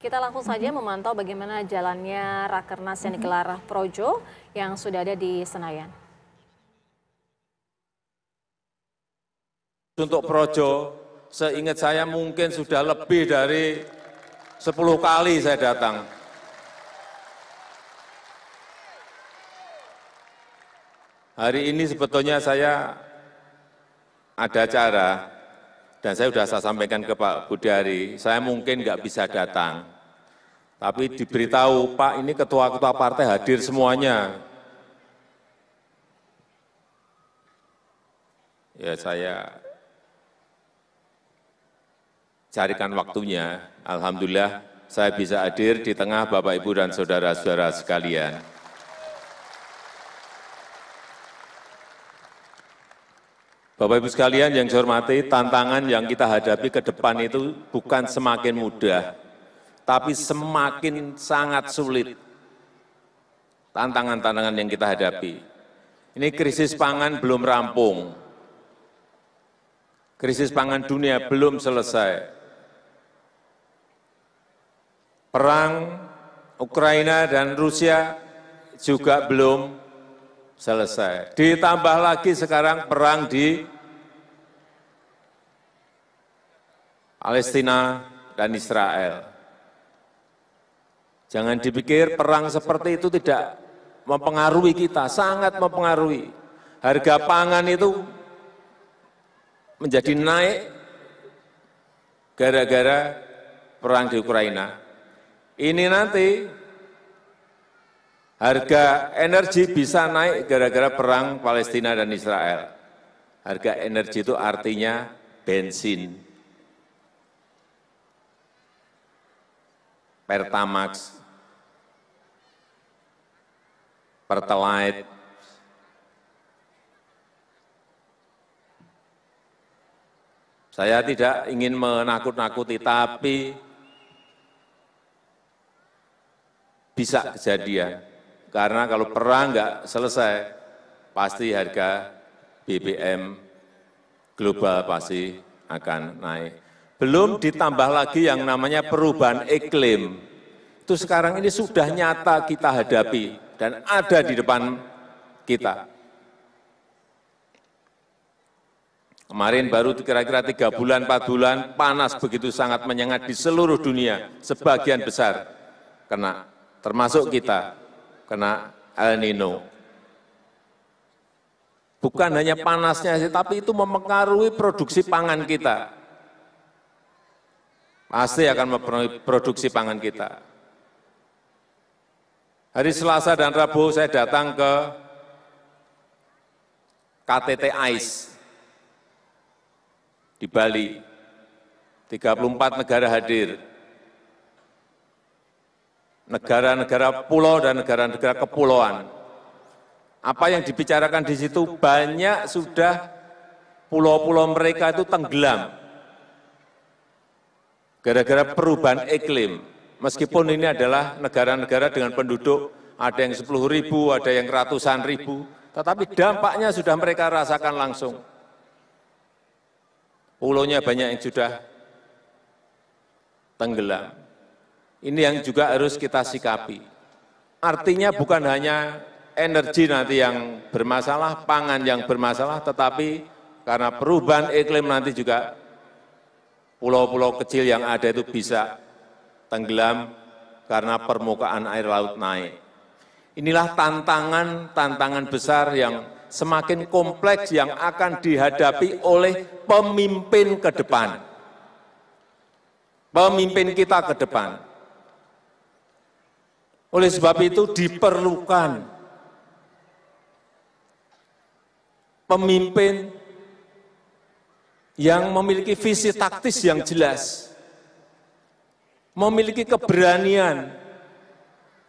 Kita langsung saja memantau bagaimana jalannya Rakernas yang dikelar Projo yang sudah ada di Senayan. Untuk Projo, seingat saya mungkin sudah lebih dari 10 kali saya datang. Hari ini sebetulnya saya ada acara, dan saya sudah saya sampaikan ke Pak Budari, saya mungkin nggak bisa datang. Tapi diberitahu, Pak ini ketua-ketua partai hadir semuanya. Ya saya carikan waktunya. Alhamdulillah saya bisa hadir di tengah Bapak, Ibu, dan saudara-saudara sekalian. Bapak Ibu sekalian yang saya hormati, tantangan yang kita hadapi ke depan itu bukan semakin mudah, tapi semakin sangat sulit tantangan-tantangan yang kita hadapi. Ini krisis pangan belum rampung. Krisis pangan dunia belum selesai. Perang Ukraina dan Rusia juga belum selesai. Ditambah lagi sekarang perang di Palestina dan Israel. Jangan dipikir perang seperti itu tidak mempengaruhi kita, sangat mempengaruhi. Harga pangan itu menjadi naik gara-gara perang di Ukraina. Ini nanti harga energi bisa naik gara-gara perang Palestina dan Israel. Harga energi itu artinya bensin, Pertamax, Pertalite, Saya tidak ingin menakut-nakuti, tapi bisa kejadian. Karena kalau perang nggak selesai, pasti harga BBM global pasti akan naik. Belum ditambah lagi yang namanya perubahan iklim. Itu sekarang ini sudah nyata kita hadapi dan ada di depan kita. Kemarin baru kira-kira tiga bulan, empat bulan, panas begitu sangat menyengat di seluruh dunia, sebagian besar kena, termasuk kita, kena El Nino. Bukan hanya panasnya, tapi itu mempengaruhi produksi pangan kita pasti akan produksi pangan kita. Hari Selasa dan Rabu saya datang ke KTT AIS di Bali. 34 negara hadir. Negara-negara pulau dan negara-negara kepulauan. Apa yang dibicarakan di situ banyak sudah pulau-pulau mereka itu tenggelam gara gara perubahan iklim. Meskipun ini adalah negara-negara dengan penduduk ada yang sepuluh ribu, ada yang ratusan ribu, tetapi dampaknya sudah mereka rasakan langsung. Pulau-nya banyak yang sudah tenggelam. Ini yang juga harus kita sikapi. Artinya bukan hanya energi nanti yang bermasalah, pangan yang bermasalah, tetapi karena perubahan iklim nanti juga pulau-pulau kecil yang ada itu bisa tenggelam karena permukaan air laut naik. Inilah tantangan-tantangan besar yang semakin kompleks yang akan dihadapi oleh pemimpin ke depan. Pemimpin kita ke depan. Oleh sebab itu diperlukan pemimpin yang memiliki visi taktis yang jelas, memiliki keberanian,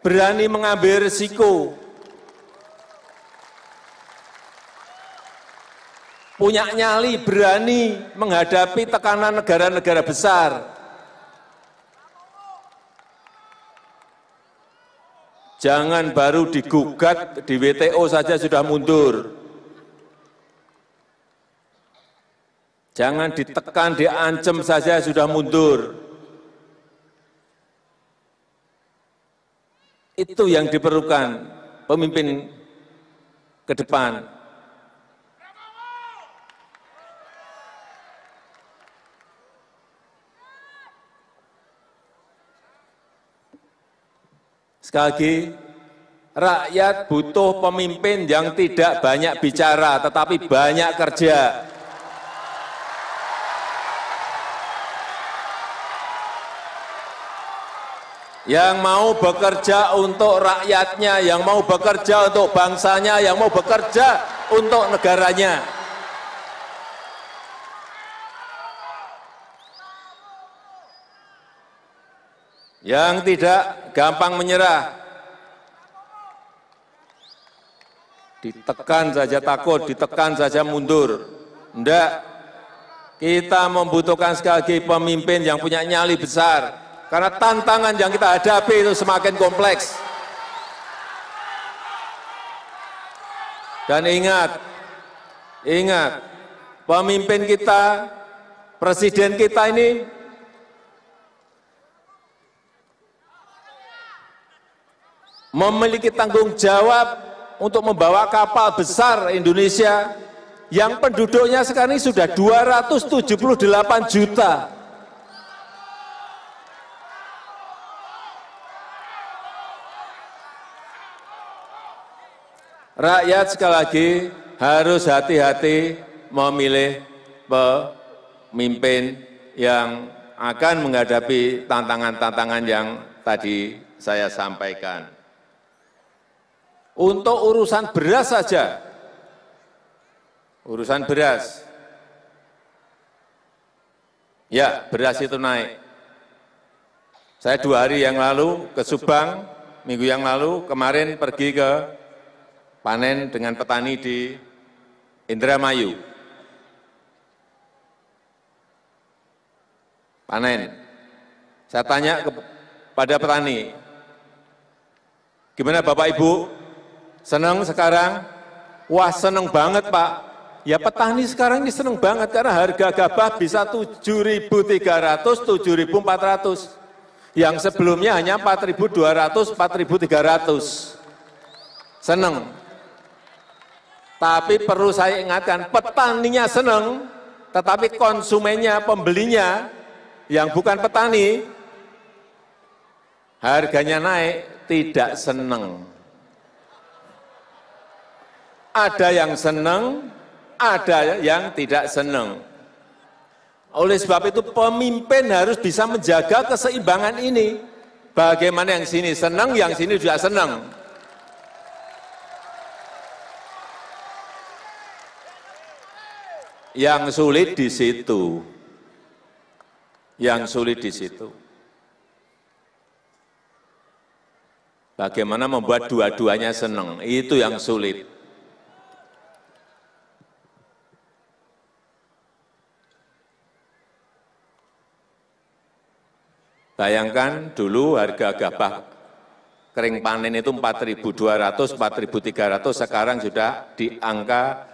berani mengambil risiko, punya nyali, berani menghadapi tekanan negara-negara besar. Jangan baru digugat di WTO saja sudah mundur. Jangan ditekan, diancam saja sudah mundur. Itu yang diperlukan pemimpin ke depan. Sekali lagi, rakyat butuh pemimpin yang tidak banyak bicara tetapi banyak kerja. yang mau bekerja untuk rakyatnya, yang mau bekerja untuk bangsanya, yang mau bekerja untuk negaranya. Yang tidak gampang menyerah, ditekan saja takut, ditekan saja mundur. Tidak, kita membutuhkan sekali lagi pemimpin yang punya nyali besar, karena tantangan yang kita hadapi itu semakin kompleks. Dan ingat, ingat, pemimpin kita, presiden kita ini memiliki tanggung jawab untuk membawa kapal besar Indonesia yang penduduknya sekarang ini sudah 278 juta. Rakyat sekali lagi harus hati-hati memilih pemimpin yang akan menghadapi tantangan-tantangan yang tadi saya sampaikan. Untuk urusan beras saja, urusan beras, ya beras itu naik. Saya dua hari yang lalu ke Subang, minggu yang lalu kemarin pergi ke panen dengan petani di Indramayu. Panen. Saya tanya kepada petani, gimana Bapak Ibu? Senang sekarang? Wah senang banget Pak. Ya petani sekarang ini senang banget karena harga gabah bisa 7.300, 7.400. Yang sebelumnya hanya 4.200, 4.300. Senang. Tapi perlu saya ingatkan, petaninya senang, tetapi konsumennya, pembelinya, yang bukan petani, harganya naik, tidak senang. Ada yang senang, ada yang tidak senang. Oleh sebab itu pemimpin harus bisa menjaga keseimbangan ini. Bagaimana yang sini senang, yang sini juga senang. yang sulit di situ. Yang sulit di situ. Bagaimana membuat dua-duanya senang, itu yang sulit. Bayangkan dulu harga gabah kering panen itu 4.200, 4.300, sekarang sudah di angka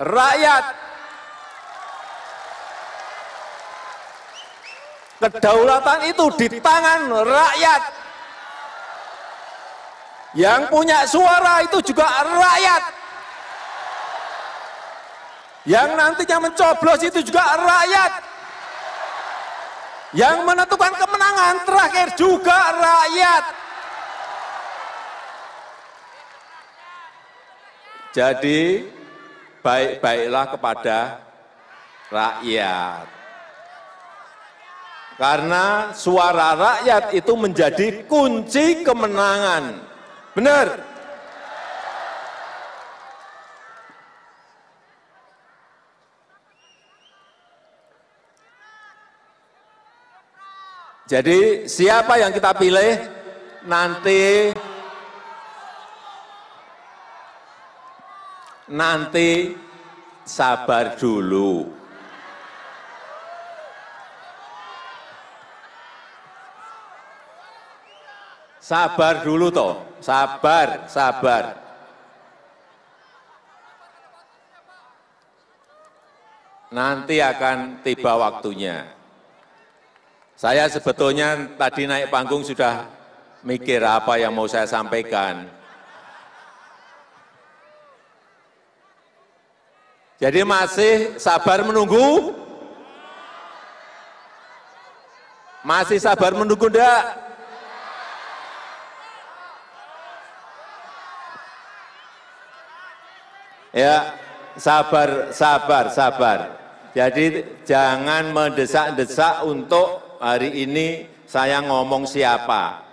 rakyat. Kedaulatan itu di tangan rakyat. Yang punya suara itu juga rakyat. Yang nantinya mencoblos itu juga rakyat. Yang menentukan kemenangan terakhir juga rakyat. Jadi baik-baiklah kepada rakyat. Karena suara rakyat itu menjadi kunci kemenangan. Benar? Jadi siapa yang kita pilih nanti nanti sabar dulu. Sabar dulu toh, sabar, sabar. Nanti akan tiba waktunya. Saya sebetulnya tadi naik panggung sudah mikir apa yang mau saya sampaikan. Jadi masih sabar menunggu? Masih sabar menunggu enggak? Ya, sabar, sabar, sabar. Jadi jangan mendesak-desak untuk hari ini saya ngomong siapa.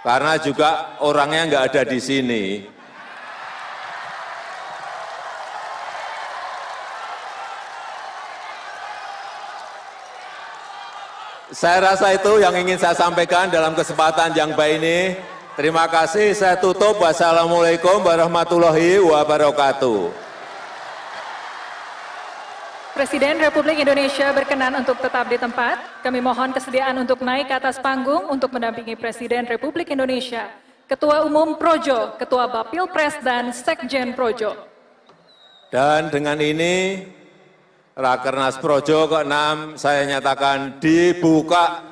karena juga orangnya enggak ada di sini. Saya rasa itu yang ingin saya sampaikan dalam kesempatan yang baik ini. Terima kasih, saya tutup. Wassalamualaikum warahmatullahi wabarakatuh. Presiden Republik Indonesia berkenan untuk tetap di tempat. Kami mohon kesediaan untuk naik ke atas panggung untuk mendampingi Presiden Republik Indonesia, Ketua Umum Projo, Ketua Bapil Pres, dan Sekjen Projo. Dan dengan ini, Rakernas Projo ke-6 saya nyatakan dibuka.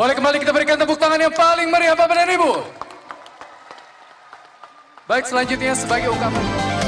Boleh kembali kita berikan tepuk tangan yang paling meriah Bapak dan Ibu. Baik selanjutnya sebagai ungkapan.